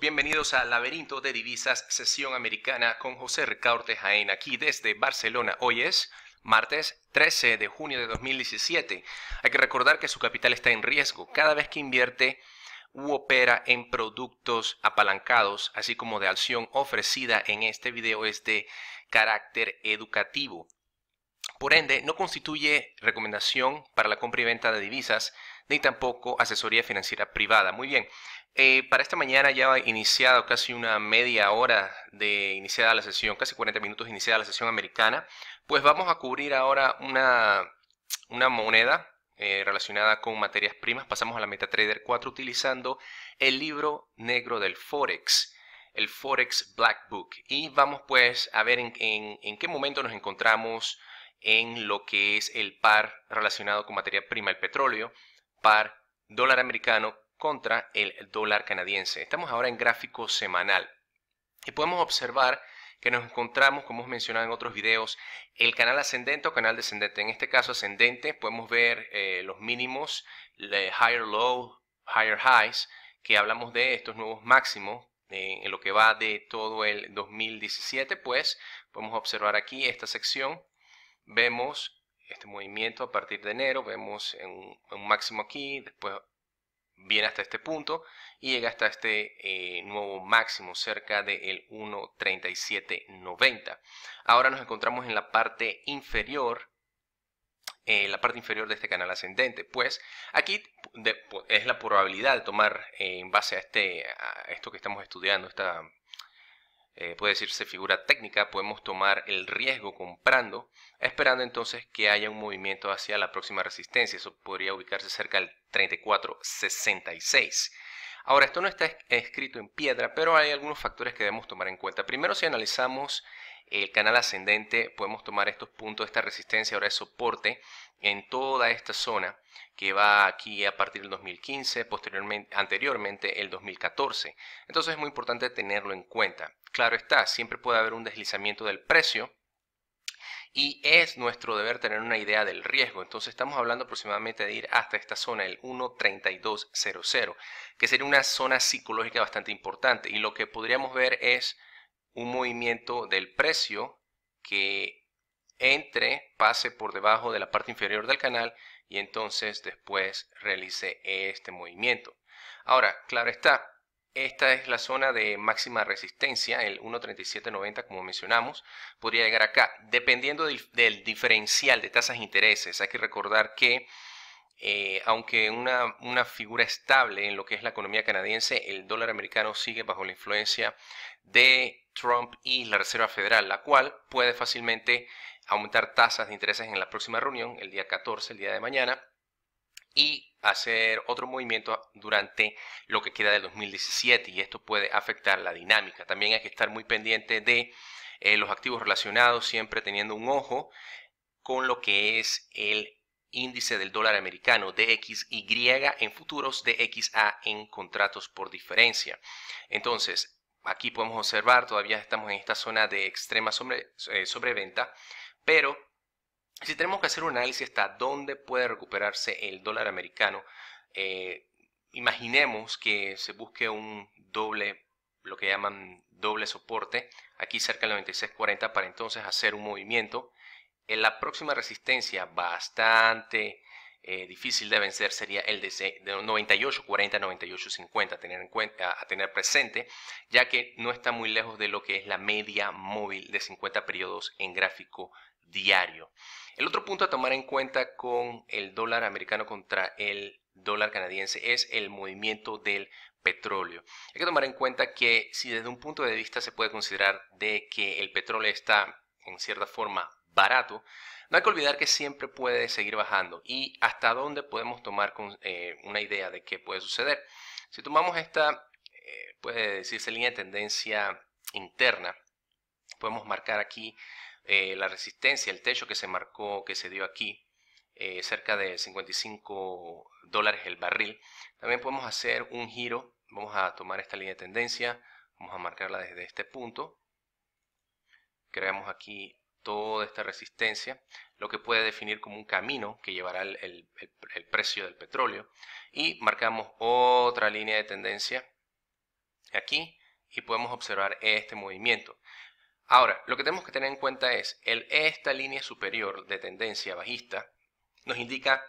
bienvenidos a Laberinto de Divisas, sesión americana con José Ricaurte Jaén, aquí desde Barcelona. Hoy es martes 13 de junio de 2017. Hay que recordar que su capital está en riesgo cada vez que invierte u opera en productos apalancados, así como de acción ofrecida en este video es de carácter educativo. Por ende, no constituye recomendación para la compra y venta de divisas, ni tampoco asesoría financiera privada. Muy bien, eh, para esta mañana ya ha iniciado casi una media hora de iniciada la sesión, casi 40 minutos iniciada la sesión americana, pues vamos a cubrir ahora una, una moneda eh, relacionada con materias primas. Pasamos a la MetaTrader 4 utilizando el libro negro del Forex el Forex Black Book. Y vamos pues a ver en, qué momento nos encontramos en lo que es el par relacionado con materia prima, el petróleo, par dólar americano contra el dólar canadiense. Estamos ahora en gráfico semanal y podemos observar que nos encontramos, como hemos mencionado en otros videos, el canal ascendente o canal descendente. En este caso ascendente podemos ver eh, los mínimos, higher low, higher highs, que hablamos de estos nuevos máximos eh, en lo que va de todo el 2017, pues podemos observar aquí esta sección vemos este movimiento a partir de enero, vemos en un, máximo aquí, después viene hasta este punto y llega hasta este eh, nuevo máximo cerca del 1.3790. Ahora nos encontramos en la parte inferior, eh, la parte inferior de este canal ascendente, pues aquí es la probabilidad de tomar eh, en base a, este, a esto que estamos estudiando, esta eh, puede decirse figura técnica, podemos tomar el riesgo comprando, esperando entonces que haya un movimiento hacia la próxima resistencia. Eso podría ubicarse cerca del 34.66. Ahora, esto no está escrito en piedra, pero hay algunos factores que debemos tomar en cuenta. Primero, si analizamos el canal ascendente, podemos tomar estos puntos, esta resistencia, ahora de soporte en toda esta zona que va aquí a partir del 2015, posteriormente, anteriormente el 2014. Entonces es muy importante tenerlo en cuenta. Claro está, siempre puede haber un deslizamiento del precio y es nuestro deber tener una idea del riesgo. Entonces estamos hablando aproximadamente de ir hasta esta zona, el 1.3200, que sería una zona psicológica bastante importante. Y lo que podríamos ver es un movimiento del precio que entre, pase por debajo de la parte inferior del canal y entonces después realice este movimiento. Ahora, claro está, esta es la zona de máxima resistencia, el 1.3790 como mencionamos, podría llegar acá, dependiendo del, diferencial de tasas de intereses. Hay que recordar que eh, aunque una, una, figura estable en lo que es la economía canadiense, el dólar americano sigue bajo la influencia de Trump y la Reserva Federal, la cual puede fácilmente aumentar tasas de intereses en la próxima reunión, el día 14, el día de mañana, y hacer otro movimiento durante lo que queda del 2017 y esto puede afectar la dinámica. También hay que estar muy pendiente de eh, los activos relacionados, siempre teniendo un ojo con lo que es el índice del dólar americano DXY en futuros, DXA en contratos por diferencia. Entonces, aquí podemos observar, todavía estamos en esta zona de extrema sobre, eh, sobreventa, pero si tenemos que hacer un análisis hasta dónde puede recuperarse el dólar americano, eh, imaginemos que se busque un doble, lo que llaman doble soporte, aquí cerca del 96.40 para entonces hacer un movimiento. En la próxima resistencia bastante eh, difícil de vencer sería el de 98-40, 98-50 tener en cuenta, a tener presente, ya que no está muy lejos de lo que es la media móvil de 50 periodos en gráfico diario. El otro punto a tomar en cuenta con el dólar americano contra el dólar canadiense es el movimiento del petróleo. Hay que tomar en cuenta que si desde un punto de vista se puede considerar de que el petróleo está en cierta forma barato, no hay que olvidar que siempre puede seguir bajando y hasta dónde podemos tomar con, eh, una idea de qué puede suceder. Si tomamos esta, eh, puede decirse línea de tendencia interna, podemos marcar aquí eh, la resistencia, el techo que se marcó, que se dio aquí, cerca de 55 dólares el barril. También podemos hacer un giro, vamos a tomar esta línea de tendencia, vamos a marcarla desde este punto, creamos aquí toda esta resistencia, lo que puede definir como un camino que llevará el, precio del petróleo. Y marcamos otra línea de tendencia aquí y podemos observar este movimiento. Ahora, lo que tenemos que tener en cuenta es, el, esta línea superior de tendencia bajista nos indica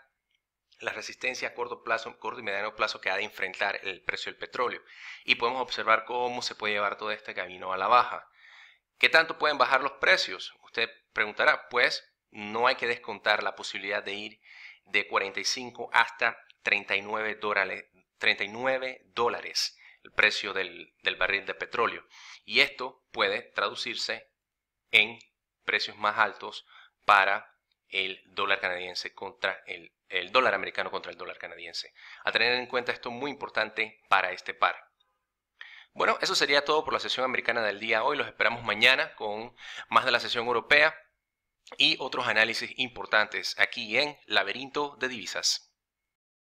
la resistencia a corto plazo, corto y mediano plazo que ha de enfrentar el precio del petróleo. Y podemos observar cómo se puede llevar todo este camino a la baja. ¿Qué tanto pueden bajar los precios? Usted preguntará, pues no hay que descontar la posibilidad de ir de 45 hasta 39 dólares, 39 dólares el precio del, barril de petróleo. Y esto puede traducirse en precios más altos para el dólar canadiense contra el, el, dólar americano contra el dólar canadiense. A tener en cuenta esto muy importante para este par. Bueno, eso sería todo por la sesión americana del día hoy. Los esperamos mañana con más de la sesión europea y otros análisis importantes aquí en Laberinto de Divisas.